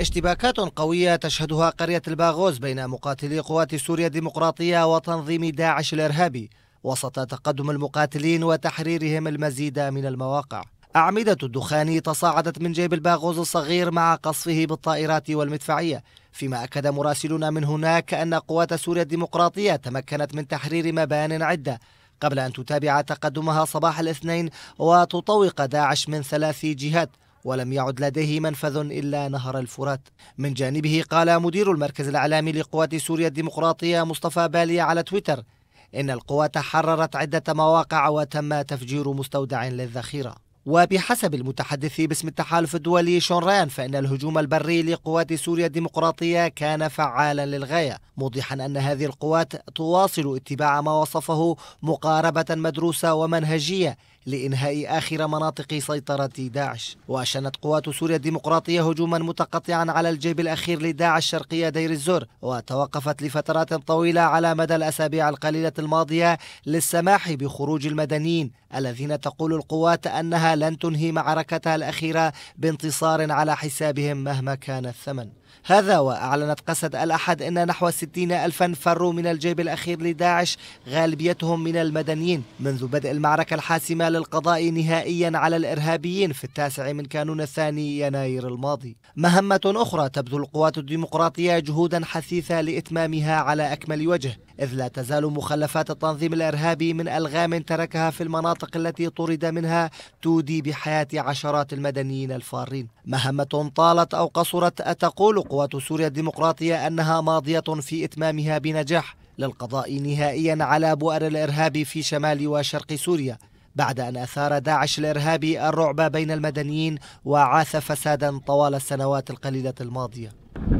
اشتباكات قوية تشهدها قرية الباغوز بين مقاتلي قوات سوريا الديمقراطية وتنظيم داعش الإرهابي وسط تقدم المقاتلين وتحريرهم المزيد من المواقع أعمدة الدخان تصاعدت من جيب الباغوز الصغير مع قصفه بالطائرات والمدفعية فيما أكد مراسلون من هناك أن قوات سوريا الديمقراطية تمكنت من تحرير مبان عدة قبل أن تتابع تقدمها صباح الاثنين وتطوق داعش من ثلاث جهات ولم يعد لديه منفذ إلا نهر الفرات من جانبه قال مدير المركز الإعلامي لقوات سوريا الديمقراطية مصطفى بالي على تويتر إن القوات حررت عدة مواقع وتم تفجير مستودع للذخيرة وبحسب المتحدث باسم التحالف الدولي شونران فإن الهجوم البري لقوات سوريا الديمقراطية كان فعالا للغاية موضحا أن هذه القوات تواصل اتباع ما وصفه مقاربة مدروسة ومنهجية لإنهاء آخر مناطق سيطرة داعش وأشنت قوات سوريا الديمقراطية هجوما متقطعا على الجيب الأخير لداعش شرقي دير الزور وتوقفت لفترات طويلة على مدى الأسابيع القليلة الماضية للسماح بخروج المدنيين الذين تقول القوات أنها لن تنهي معركتها الأخيرة بانتصار على حسابهم مهما كان الثمن هذا وأعلنت قسد الأحد أن نحو 60 ألفا فروا من الجيب الأخير لداعش غالبيتهم من المدنيين منذ بدء المعركة الحاسمة للقضاء نهائيا على الإرهابيين في التاسع من كانون الثاني يناير الماضي مهمة أخرى تبذل القوات الديمقراطية جهودا حثيثة لإتمامها على أكمل وجه إذ لا تزال مخلفات التنظيم الإرهابي من ألغام تركها في المناطق التي طرد منها تودي بحياة عشرات المدنيين الفارين مهمة طالت أو قصرت أتقول قوات سوريا الديمقراطية أنها ماضية في إتمامها بنجاح للقضاء نهائيا على بؤر الإرهاب في شمال وشرق سوريا بعد أن أثار داعش الإرهابي الرعب بين المدنيين وعاث فسادا طوال السنوات القليلة الماضية